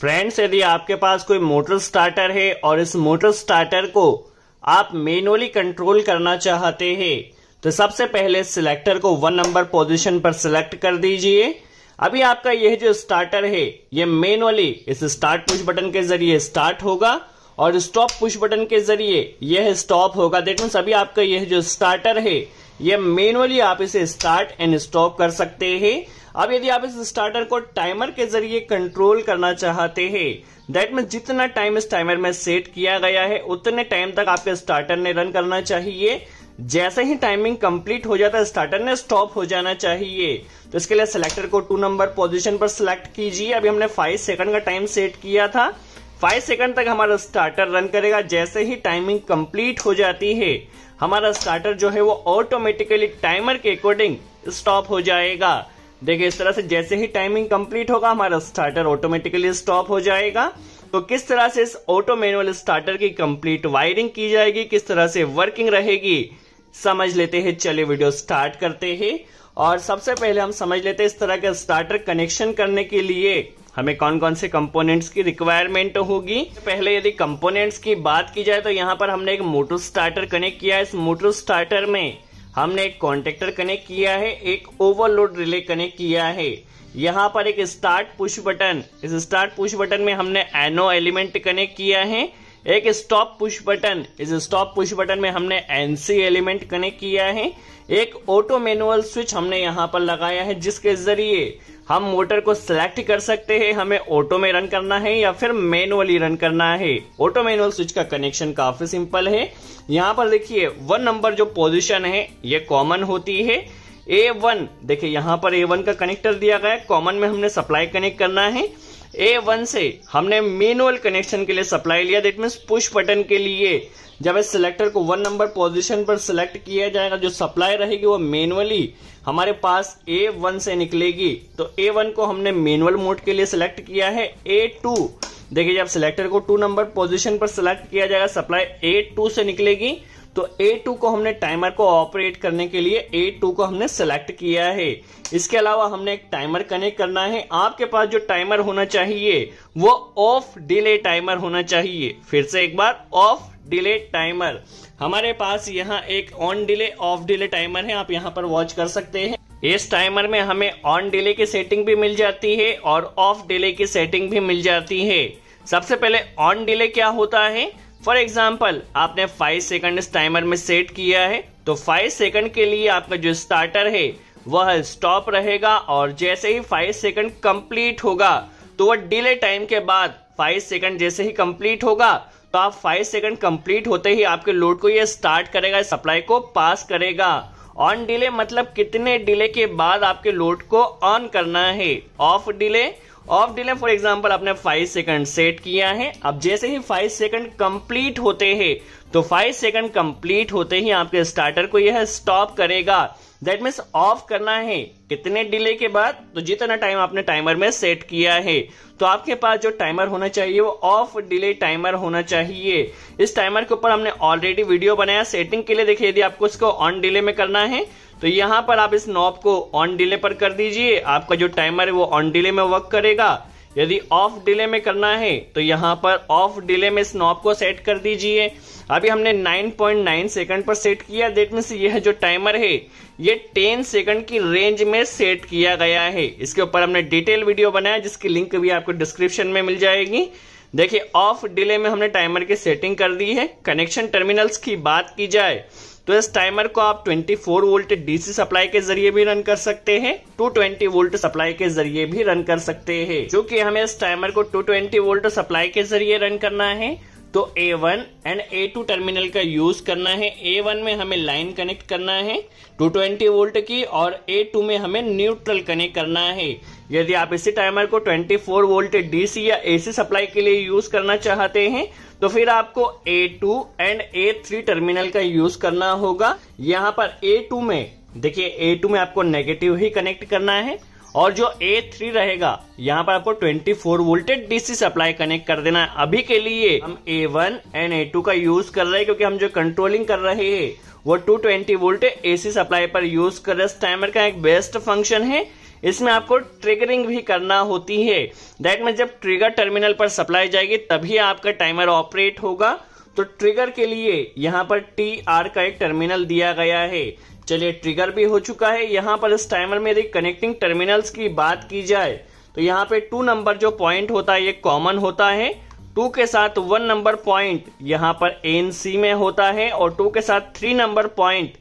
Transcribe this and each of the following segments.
friends यदि आपके पास कोई मोटर स्टार्टर है और इस मोटर स्टार्टर को आप मेनुअली कंट्रोल करना चाहते हैं तो सबसे पहले सिलेक्टर को वन नंबर पोजीशन पर सिलेक्ट कर दीजिए अभी आपका यह जो स्टार्टर है यह मेनुअली इस स्टार्ट पुश बटन के जरिए स्टार्ट होगा और स्टॉप पुश बटन के जरिए यह स्टॉप होगा देखो सभी आपका यह जो स्टार्टर है ये मेनुअली आप इसे स्टार्ट एंड स्टॉप कर सकते हैं अब यदि आप इस स्टार्टर को टाइमर के जरिए कंट्रोल करना चाहते हैं दैट में जितना टाइम इस टाइमर में सेट किया गया है उतने टाइम तक आपके स्टार्टर ने रन करना चाहिए जैसे ही टाइमिंग कंप्लीट हो जाता है स्टार्टर ने स्टॉप हो जाना चाहिए तो इसके लिए सिलेक्टर को टू नंबर पोजीशन पर सिलेक्ट कीजिए अभी हमने फाइव सेकंड का टाइम सेट किया था फाइव सेकंड तक हमारा स्टार्टर रन करेगा जैसे ही टाइमिंग कंप्लीट हो जाती है हमारा स्टार्टर जो है वो ऑटोमेटिकली टाइमर के अकॉर्डिंग स्टॉप हो जाएगा देखिए इस तरह से जैसे ही टाइमिंग कंप्लीट होगा हमारा स्टार्टर ऑटोमेटिकली स्टॉप हो जाएगा तो किस तरह से इस ऑटो मैनुअल स्टार्टर की कंप्लीट वायरिंग की जाएगी किस तरह से वर्किंग रहेगी समझ लेते हैं चलिए वीडियो स्टार्ट करते हैं और सबसे पहले हम समझ लेते हैं इस तरह के स्टार्टर कनेक्शन करने के लिए हमें कौन कौन से कंपोनेंट्स की रिक्वायरमेंट होगी पहले यदि कंपोनेंट्स की बात की जाए तो यहाँ पर हमने एक मोटर स्टार्टर कनेक्ट किया है इस मोटर स्टार्टर में हमने एक कॉन्टेक्टर कनेक्ट किया है एक ओवरलोड रिले कनेक्ट किया है यहाँ पर एक स्टार्ट पुश बटन इस स्टार्ट पुश बटन में हमने एनो एलिमेंट कनेक्ट किया है एक स्टॉप पुश बटन इस स्टॉप पुश बटन में हमने एनसी एलिमेंट कनेक्ट किया है एक ऑटो मैनुअल स्विच हमने यहाँ पर लगाया है जिसके जरिए हम मोटर को सिलेक्ट कर सकते हैं हमें ऑटो में रन करना है या फिर मैनुअली रन करना है ऑटो मैनुअल स्विच का कनेक्शन काफी सिंपल है यहाँ पर देखिए वन नंबर जो पोजिशन है ये कॉमन होती है ए वन देखिये यहाँ पर ए वन का कनेक्टर दिया गया है कॉमन में हमने सप्लाई कनेक्ट करना है ए वन से हमने मेनुअल कनेक्शन के लिए सप्लाई लिया दैट मीन्स पुश बटन के लिए जब इस सिलेक्टर को वन नंबर पोजीशन पर सिलेक्ट किया जाएगा जो सप्लाई रहेगी वो मेनुअली हमारे पास ए वन से निकलेगी तो ए वन को हमने मेनुअल मोड के लिए सिलेक्ट किया है ए टू देखिए जब सिलेक्टर को टू नंबर पोजीशन पर सिलेक्ट किया जाएगा सप्लाई ए टू से निकलेगी तो A2 को हमने टाइमर को ऑपरेट करने के लिए A2 को हमने सेलेक्ट किया है इसके अलावा हमने एक टाइमर कनेक्ट करना है आपके पास जो टाइमर होना चाहिए वो ऑफ डिले टाइमर होना चाहिए फिर से एक बार ऑफ डिले टाइमर हमारे पास यहाँ एक on delay off delay timer है आप यहाँ पर वॉच कर सकते हैं इस टाइमर में हमें ऑन डिले की सेटिंग भी मिल जाती है और ऑफ डिले की सेटिंग भी मिल जाती है सबसे पहले ऑन डिले क्या होता है फॉर एग्जाम्पल आपने फाइव सेकंड टाइमर में सेट किया है तो फाइव सेकेंड के लिए आपका जो स्टार्टर है वह स्टॉप रहेगा और जैसे ही फाइव सेकंड कंप्लीट होगा तो वह डिले टाइम के बाद फाइव सेकंड जैसे ही कंप्लीट होगा तो आप फाइव सेकेंड कंप्लीट होते ही आपके लोड को यह स्टार्ट करेगा सप्लाई को पास करेगा ऑन डिले मतलब कितने डिले के बाद आपके लोड को ऑन करना है off delay off delay for example आपने फाइव सेकंड सेट किया है अब जैसे ही फाइव सेकंड कंप्लीट होते हैं तो फाइव सेकंड कंप्लीट होते ही आपके स्टार्टर को यह स्टॉप करेगा दैट मीन्स ऑफ करना है कितने डिले के बाद तो जितना टाइम आपने टाइमर में सेट किया है तो आपके पास जो टाइमर होना चाहिए वो ऑफ डिले टाइमर होना चाहिए इस टाइमर के ऊपर हमने ऑलरेडी वीडियो बनाया सेटिंग के लिए देखिए यदि आपको इसको ऑन डिले में करना है तो यहाँ पर आप इस नॉब को ऑन डिले पर कर दीजिए आपका जो टाइमर है वो ऑन डिले में वर्क करेगा यदि ऑफ डिले में करना है तो यहाँ पर ऑफ डिले में इस नॉब को सेट कर दीजिए अभी हमने 9.9 सेकंड पर सेट किया देट मीन यह जो टाइमर है ये 10 सेकंड की रेंज में सेट किया गया है इसके ऊपर हमने डिटेल वीडियो बनाया जिसकी लिंक भी आपको डिस्क्रिप्शन में मिल जाएगी देखिए ऑफ डिले में हमने टाइमर की सेटिंग कर दी है कनेक्शन टर्मिनल्स की बात की जाए तो इस टाइमर को आप 24 वोल्ट डीसी सप्लाई के जरिए भी रन कर सकते हैं 220 वोल्ट सप्लाई के जरिए भी रन कर सकते हैं जो कि हमें इस टाइमर को 220 वोल्ट सप्लाई के जरिए रन करना है तो A1 एंड टू टर्मिनल का यूज करना है A1 में हमें लाइन कनेक्ट करना है 220 वोल्ट की और A2 में हमें न्यूट्रल कनेक्ट करना है यदि आप इसी टाइमर को 24 वोल्ट डीसी या एसी सप्लाई के लिए यूज करना चाहते हैं तो फिर आपको A2 एंड A3 टर्मिनल का यूज करना होगा यहाँ पर A2 में देखिए A2 में आपको नेगेटिव ही कनेक्ट करना है और जो A3 रहेगा यहाँ पर आपको 24 वोल्टेज डीसी सप्लाई कनेक्ट कर देना है अभी के लिए हम A1 एंड टू का यूज कर रहे हैं क्योंकि हम जो कंट्रोलिंग कर रहे हैं वो 220 ट्वेंटी वोल्ट एसी सप्लाई पर यूज कर रहे टाइमर का एक बेस्ट फंक्शन है इसमें आपको ट्रिगरिंग भी करना होती है दैट में जब ट्रिगर टर्मिनल पर सप्लाई जाएगी तभी आपका टाइमर ऑपरेट होगा तो ट्रिगर के लिए यहाँ पर टी आर का एक टर्मिनल दिया गया है चलिए ट्रिगर भी हो चुका है यहाँ पर इस टाइमर में यदि कनेक्टिंग टर्मिनल्स की बात की जाए तो यहाँ पे टू नंबर जो पॉइंट होता है ये कॉमन होता है टू के साथ वन नंबर पॉइंट यहाँ पर एन सी में होता है और टू के साथ three number point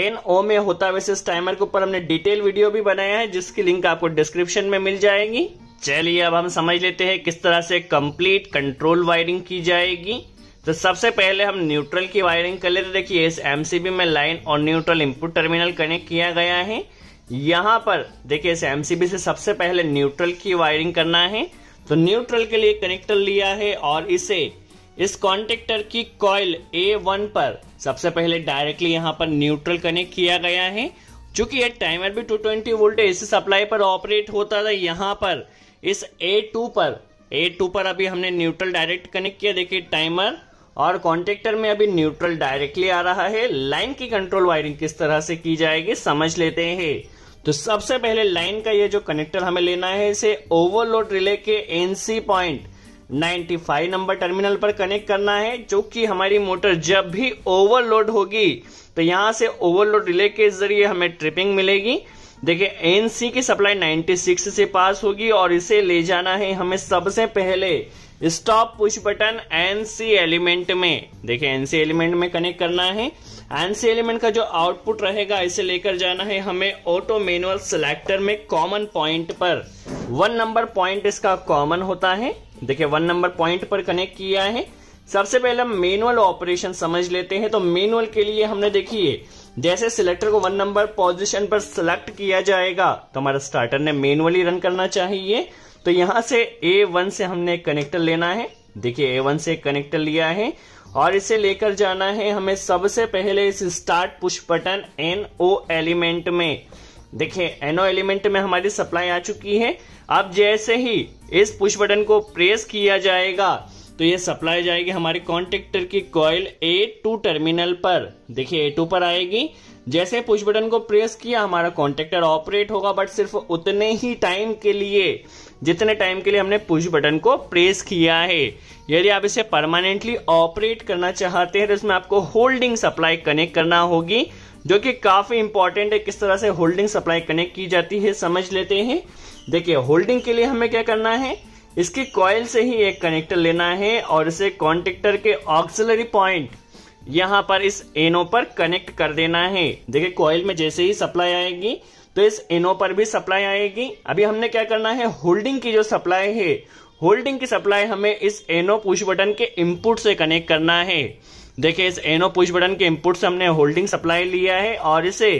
N O में होता है वैसे इस टाइमर के ऊपर हमने डिटेल वीडियो भी बनाया है जिसकी लिंक आपको डिस्क्रिप्शन में मिल जाएगी चलिए अब हम समझ लेते हैं किस तरह से कंप्लीट कंट्रोल वायरिंग की जाएगी तो सबसे पहले हम न्यूट्रल की वायरिंग कर लेते देखिए इस एमसीबी में लाइन और न्यूट्रल इनपुट टर्मिनल कनेक्ट किया गया है यहाँ पर देखिए इस एमसीबी से सबसे पहले न्यूट्रल की वायरिंग करना है तो न्यूट्रल के लिए कनेक्टर लिया है और इसे इस कॉन्टेक्टर की कॉइल वन पर सबसे पहले डायरेक्टली यहाँ पर न्यूट्रल कनेक्ट किया गया है चूंकि ये टाइमर भी 220 वोल्ट एसी सप्लाई पर ऑपरेट होता था यहाँ पर इस A2 पर A2 पर अभी हमने न्यूट्रल डायरेक्ट कनेक्ट किया देखिए टाइमर और कॉन्टेक्टर में अभी न्यूट्रल डायरेक्टली आ रहा है लाइन की कंट्रोल वायरिंग किस तरह से की जाएगी समझ लेते हैं तो सबसे पहले लाइन का ये जो कनेक्टर हमें लेना है इसे ओवरलोड रिले के एनसी पॉइंट 95 नंबर टर्मिनल पर कनेक्ट करना है जो कि हमारी मोटर जब भी ओवरलोड होगी तो यहां से ओवरलोड रिले के जरिए हमें ट्रिपिंग मिलेगी देखिए एनसी की सप्लाई 96 से पास होगी और इसे ले जाना है हमें सबसे पहले stop push button NC element में देखें एनसी एलिमेंट में कनेक्ट करना है एनसी एलिमेंट का जो आउटपुट रहेगा इसे लेकर जाना है हमें ऑटो मैनुअल सिलेक्टर में कॉमन पॉइंट पर वन नंबर पॉइंट इसका कॉमन होता है देखिए वन नंबर पॉइंट पर कनेक्ट किया है सबसे पहले हम मेनुअल ऑपरेशन समझ लेते हैं तो मेनुअल के लिए हमने देखिए जैसे सिलेक्टर को वन नंबर पोजिशन पर सिलेक्ट किया जाएगा तो हमारा स्टार्टर ने मेनुअली रन करना चाहिए तो यहां से ए वन से हमने कनेक्टर लेना है देखिए ए वन से कनेक्टर लिया है और इसे लेकर जाना है हमें सबसे पहले इस start push button N O element में देखिए एनओ एलिमेंट में हमारी सप्लाई आ चुकी है अब जैसे ही इस पुश बटन को प्रेस किया जाएगा तो ये सप्लाई जाएगी हमारे कॉन्टेक्टर की कॉयल ए टू टर्मिनल पर देखिए ए टू पर आएगी जैसे पुश बटन को प्रेस किया हमारा कॉन्टेक्टर ऑपरेट होगा बट सिर्फ उतने ही टाइम के लिए जितने टाइम के लिए हमने पुश बटन को प्रेस किया है यदि आप इसे परमानेंटली ऑपरेट करना चाहते हैं तो इसमें आपको होल्डिंग सप्लाई कनेक्ट करना होगी जो कि काफी इंपॉर्टेंट है किस तरह से होल्डिंग सप्लाई कनेक्ट की जाती है समझ लेते हैं देखिए होल्डिंग के लिए हमें क्या करना है इसकी कॉयल से ही एक कनेक्टर लेना है और इसे कॉन्टेक्टर के ऑक्सिलरी पॉइंट यहाँ पर इस एनो पर कनेक्ट कर देना है देखिए कॉयल में जैसे ही सप्लाई आएगी तो इस एनो पर भी सप्लाई आएगी अभी हमने क्या करना है होल्डिंग की जो सप्लाई है होल्डिंग की सप्लाई हमें इस एनो पुश बटन के इनपुट से कनेक्ट करना है देखिए इस एनो पुश बटन के इनपुट से हमने होल्डिंग सप्लाई लिया है और इसे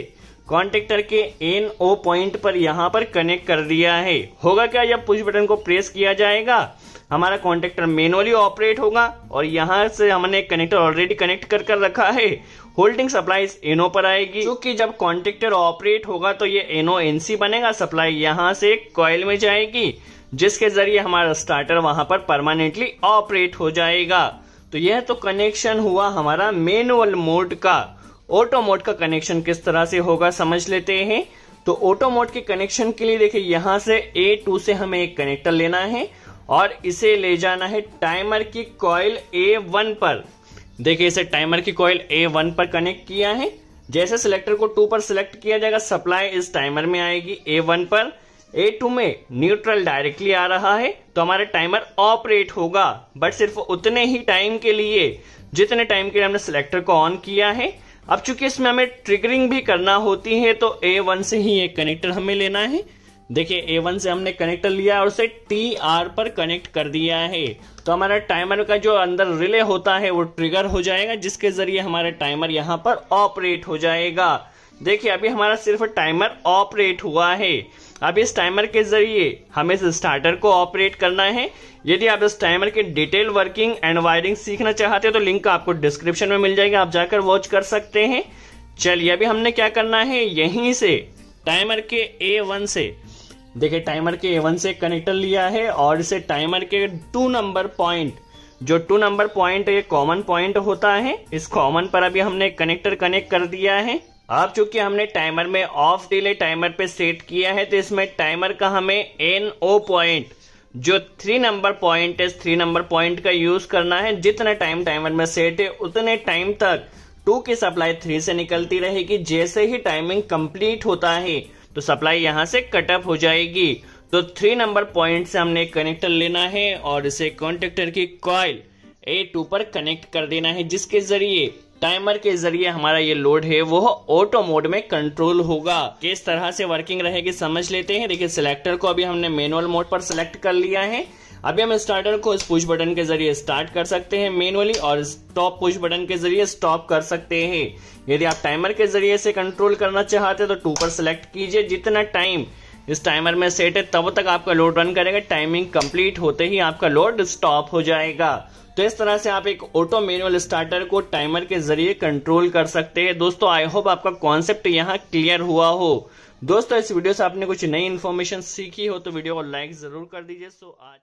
कॉन्टेक्टर के एन ओ पॉइंट पर यहाँ पर कनेक्ट कर दिया है होगा क्या जब पुश बटन को प्रेस किया जाएगा हमारा कॉन्टेक्टर मेनुअली ऑपरेट होगा और यहाँ से हमने कनेक्टर ऑलरेडी कनेक्ट कर कर रखा है होल्डिंग सप्लाई एनो पर आएगी क्योंकि जब कॉन्टेक्टर ऑपरेट होगा तो ये एनो एनसी बनेगा सप्लाई यहाँ से कॉयल में जाएगी जिसके जरिए हमारा स्टार्टर वहां पर परमानेंटली ऑपरेट हो जाएगा तो यह तो कनेक्शन हुआ हमारा मैनुअल मोड का ऑटो मोड का कनेक्शन किस तरह से होगा समझ लेते हैं तो ऑटो मोड के कनेक्शन के लिए देखिए यहाँ से ए टू से हमें एक कनेक्टर लेना है और इसे ले जाना है टाइमर की कॉयल ए वन पर देखिए इसे टाइमर की कॉयल ए वन पर कनेक्ट किया है जैसे सिलेक्टर को टू पर सिलेक्ट किया जाएगा सप्लाई इस टाइमर में आएगी ए वन पर ए टू में न्यूट्रल डायरेक्टली आ रहा है तो हमारा टाइमर ऑपरेट होगा बट सिर्फ उतने ही टाइम के लिए जितने टाइम के लिए हमने सिलेक्टर को ऑन किया है अब चूंकि इसमें हमें ट्रिगरिंग भी करना होती है तो ए वन से ही एक कनेक्टर हमें लेना है देखिए ए वन से हमने कनेक्टर लिया और उसे टी आर पर कनेक्ट कर दिया है तो हमारा टाइमर का जो अंदर रिले होता है वो ट्रिगर हो जाएगा जिसके ज़रिए हमारा टाइमर यहाँ पर ऑपरेट हो जाएगा देखिए अभी हमारा सिर्फ टाइमर ऑपरेट हुआ है अब इस टाइमर के जरिए हमें इस स्टार्टर को ऑपरेट करना है यदि आप इस टाइमर के डिटेल वर्किंग एंड वायरिंग सीखना चाहते हो तो लिंक आपको डिस्क्रिप्शन में मिल जाएगा आप जाकर वॉच कर सकते हैं चलिए अभी हमने क्या करना है यहीं से टाइमर के ए वन से देखिए टाइमर के एवन से कनेक्टर लिया है और इसे टाइमर के टू नंबर पॉइंट जो टू नंबर पॉइंट ये कॉमन पॉइंट होता है इस कॉमन पर अभी हमने कनेक्टर कनेक्ट कर दिया है अब चूंकि हमने टाइमर में ऑफ डिले टाइमर पे सेट किया है तो इसमें टाइमर का हमें एन ओ पॉइंट जो थ्री नंबर पॉइंट है थ्री नंबर पॉइंट का यूज करना है जितना टाइम टाइमर में सेट है उतने टाइम तक टू की सप्लाई थ्री से निकलती रहेगी जैसे ही टाइमिंग कंप्लीट होता है तो सप्लाई यहाँ से कट ऑफ हो जाएगी तो थ्री नंबर पॉइंट से हमने कनेक्टर लेना है और इसे कॉन्टेक्टर की कॉल ए टू पर कनेक्ट कर देना है जिसके जरिए टाइमर के जरिए हमारा ये लोड है वो ऑटो मोड में कंट्रोल होगा किस तरह से वर्किंग रहेगी समझ लेते हैं देखिए सिलेक्टर को अभी हमने मैनुअल मोड पर सिलेक्ट कर लिया है अभी हम स्टार्टर को इस पुश बटन के जरिए स्टार्ट कर सकते हैं मेनुअली और स्टॉप पुश बटन के जरिए स्टॉप कर सकते हैं यदि आप टाइमर के जरिए से कंट्रोल करना चाहते हैं तो टू पर सेलेक्ट कीजिए जितना टाइम इस टाइमर में सेट है तब तक आपका लोड रन करेगा टाइमिंग कंप्लीट होते ही आपका लोड स्टॉप हो जाएगा तो इस तरह से आप एक ऑटो मैनुअल स्टार्टर को टाइमर के जरिए कंट्रोल कर सकते हैं दोस्तों आई होप आपका कॉन्सेप्ट यहाँ क्लियर हुआ हो दोस्तों इस वीडियो से आपने कुछ नई इन्फॉर्मेशन सीखी हो तो वीडियो को लाइक जरूर कर दीजिए सो आज